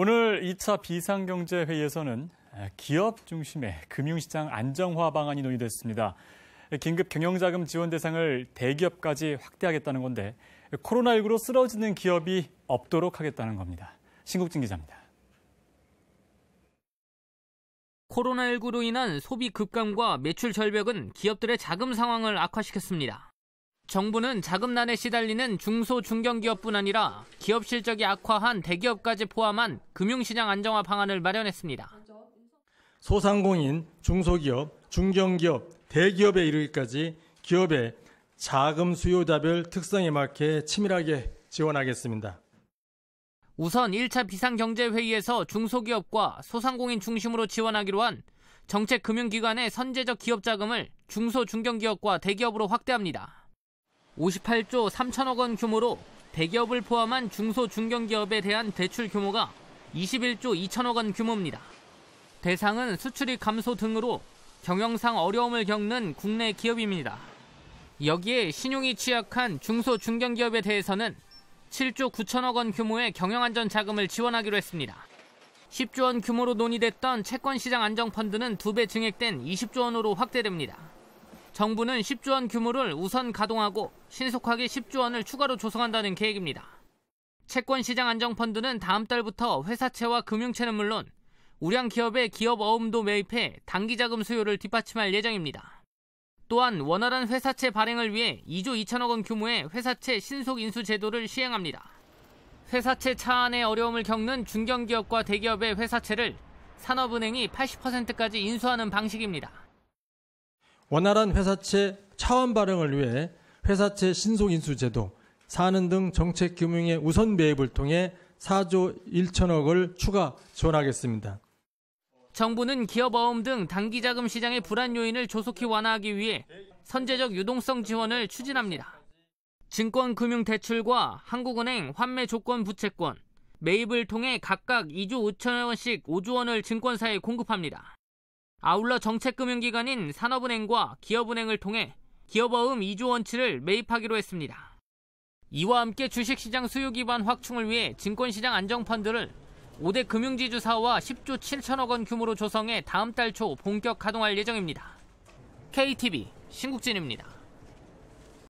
오늘 2차 비상경제회의에서는 기업 중심의 금융시장 안정화 방안이 논의됐습니다. 긴급 경영자금 지원 대상을 대기업까지 확대하겠다는 건데 코로나19로 쓰러지는 기업이 없도록 하겠다는 겁니다. 신국진 기자입니다. 코로나19로 인한 소비 급감과 매출 절벽은 기업들의 자금 상황을 악화시켰습니다. 정부는 자금난에 시달리는 중소 중견기업뿐 아니라 기업 실적이 악화한 대기업까지 포함한 금융시장 안정화 방안을 마련했습니다. 소상공인, 중소기업, 중견기업, 대기업에 이르기까지 기업의 자금 수요자별 특성에 맞게 치밀하게 지원하겠습니다. 우선 1차 비상경제회의에서 중소기업과 소상공인 중심으로 지원하기로 한 정책금융기관의 선제적 기업 자금을 중소중견기업과 대기업으로 확대합니다. 58조 3천억 원 규모로 대기업을 포함한 중소 중견기업에 대한 대출 규모가 21조 2천억 원 규모입니다. 대상은 수출이 감소 등으로 경영상 어려움을 겪는 국내 기업입니다. 여기에 신용이 취약한 중소 중견기업에 대해서는 7조 9천억 원 규모의 경영안전 자금을 지원하기로 했습니다. 10조 원 규모로 논의됐던 채권시장 안정펀드는 2배 증액된 20조 원으로 확대됩니다. 정부는 10조 원 규모를 우선 가동하고 신속하게 10조 원을 추가로 조성한다는 계획입니다. 채권시장 안정펀드는 다음 달부터 회사채와 금융채는 물론 우량 기업의 기업 어음도 매입해 단기 자금 수요를 뒷받침할 예정입니다. 또한 원활한 회사채 발행을 위해 2조 2천억 원 규모의 회사채 신속 인수 제도를 시행합니다. 회사채 차안의 어려움을 겪는 중견기업과 대기업의 회사채를 산업은행이 80%까지 인수하는 방식입니다. 원활한 회사채 차원 발행을 위해 회사채 신속 인수 제도, 사는 등 정책 금융의 우선 매입을 통해 4조 1천억을 추가 지원하겠습니다. 정부는 기업 어음 등 단기 자금 시장의 불안 요인을 조속히 완화하기 위해 선제적 유동성 지원을 추진합니다. 증권금융대출과 한국은행 환매 조건 부채권, 매입을 통해 각각 2조 5천억 원씩 5조 원을 증권사에 공급합니다. 아울러 정책금융기관인 산업은행과 기업은행을 통해 기업어음 2조 원치를 매입하기로 했습니다. 이와 함께 주식시장 수요 기반 확충을 위해 증권시장 안정펀드를 5대 금융지주사와 10조 7천억 원 규모로 조성해 다음 달 초 본격 가동할 예정입니다. KTV 신국진입니다.